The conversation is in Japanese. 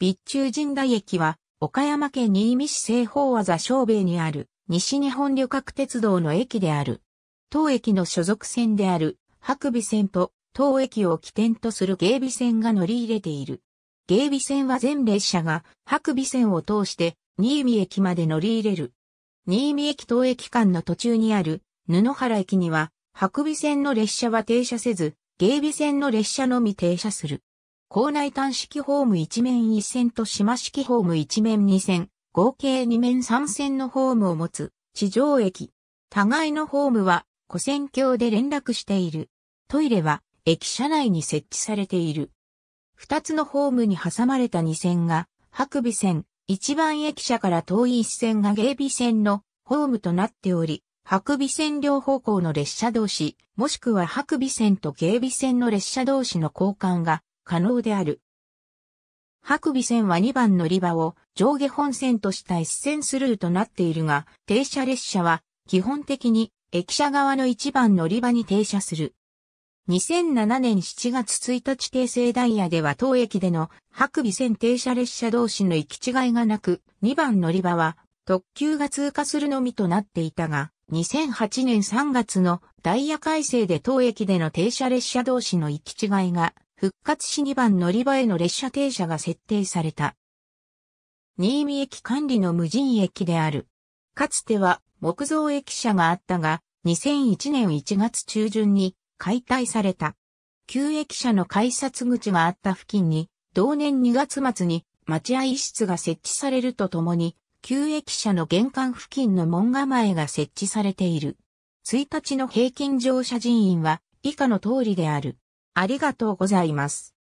備中神代駅は、岡山県新見市西方和座小兵にある、西日本旅客鉄道の駅である。当駅の所属線である、白尾線と、当駅を起点とする芸備線が乗り入れている。芸備線は全列車が、白尾線を通して、新見駅まで乗り入れる。新見駅当駅間の途中にある、布原駅には、白尾線の列車は停車せず、芸備線の列車のみ停車する。校内端式ホーム一面一線と島式ホーム一面二線、合計二面三線のホームを持つ地上駅。互いのホームは古線橋で連絡している。トイレは駅舎内に設置されている。二つのホームに挟まれた二線が、白尾線、一番駅舎から遠い一線が芸備線のホームとなっており、白尾線両方向の列車同士、もしくは白尾線と芸備線の列車同士の交換が可能である。白尾線は2番乗り場を上下本線とした一線スルーとなっているが、停車列車は基本的に駅舎側の1番乗り場に停車する。2007年7月1日訂正ダイヤでは当駅での白尾線停車列車同士の行き違いがなく、2番乗り場は特急が通過するのみとなっていたが、2008年3月のダイヤ改正で当駅での停車列車同士の行き違いが復活し2番乗り場への列車停車が設定された。新見駅管理の無人駅である。かつては木造駅舎があったが、2001年1月中旬に解体された。旧駅舎の改札口があった付近に、同年2月末に待合室が設置されるとともに、旧駅舎の玄関付近の門構えが設置されている。1日の平均乗車人員は以下の通りである。ありがとうございます。